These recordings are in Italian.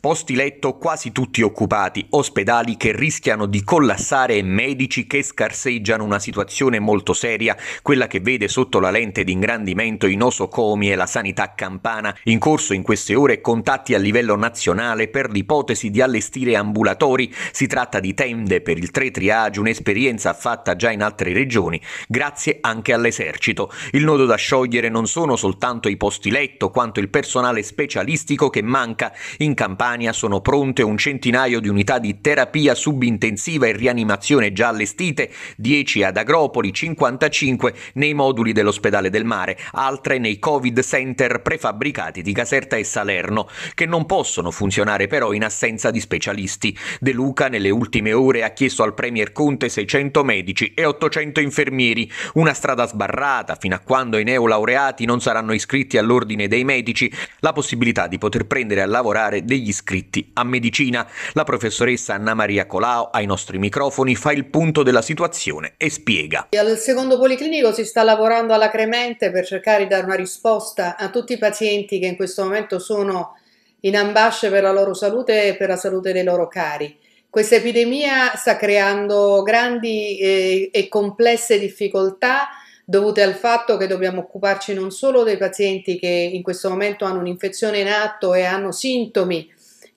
posti letto quasi tutti occupati, ospedali che rischiano di collassare e medici che scarseggiano una situazione molto seria, quella che vede sotto la lente d'ingrandimento i nosocomi e la sanità campana. In corso in queste ore contatti a livello nazionale per l'ipotesi di allestire ambulatori, si tratta di tende per il tre triage, un'esperienza fatta già in altre regioni, grazie anche all'esercito. Il nodo da sciogliere non sono soltanto i posti letto, quanto il personale specialistico che manca in campana Catania sono pronte un centinaio di unità di terapia subintensiva e rianimazione già allestite, 10 ad Agropoli, 55 nei moduli dell'ospedale del mare, altre nei Covid center prefabbricati di Caserta e Salerno, che non possono funzionare però in assenza di specialisti. De Luca nelle ultime ore ha chiesto al Premier Conte 600 medici e 800 infermieri, una strada sbarrata fino a quando i neolaureati non saranno iscritti all'ordine dei medici, la possibilità di poter prendere a lavorare degli iscritti a medicina. La professoressa Anna Maria Colao ai nostri microfoni fa il punto della situazione e spiega. Al secondo policlinico si sta lavorando alacremente per cercare di dare una risposta a tutti i pazienti che in questo momento sono in ambasce per la loro salute e per la salute dei loro cari. Questa epidemia sta creando grandi eh, e complesse difficoltà dovute al fatto che dobbiamo occuparci non solo dei pazienti che in questo momento hanno un'infezione in atto e hanno sintomi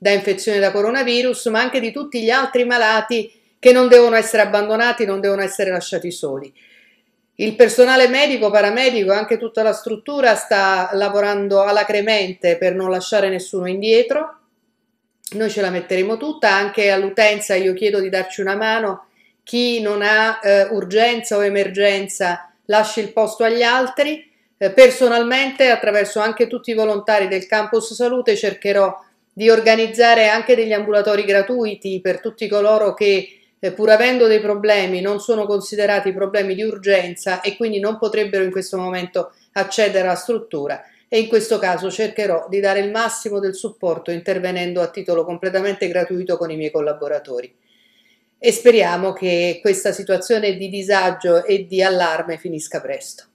da infezione da coronavirus, ma anche di tutti gli altri malati che non devono essere abbandonati, non devono essere lasciati soli. Il personale medico, paramedico e anche tutta la struttura sta lavorando alacremente per non lasciare nessuno indietro. Noi ce la metteremo tutta, anche all'utenza io chiedo di darci una mano. Chi non ha eh, urgenza o emergenza lasci il posto agli altri. Eh, personalmente, attraverso anche tutti i volontari del campus salute, cercherò di di organizzare anche degli ambulatori gratuiti per tutti coloro che eh, pur avendo dei problemi non sono considerati problemi di urgenza e quindi non potrebbero in questo momento accedere alla struttura e in questo caso cercherò di dare il massimo del supporto intervenendo a titolo completamente gratuito con i miei collaboratori e speriamo che questa situazione di disagio e di allarme finisca presto.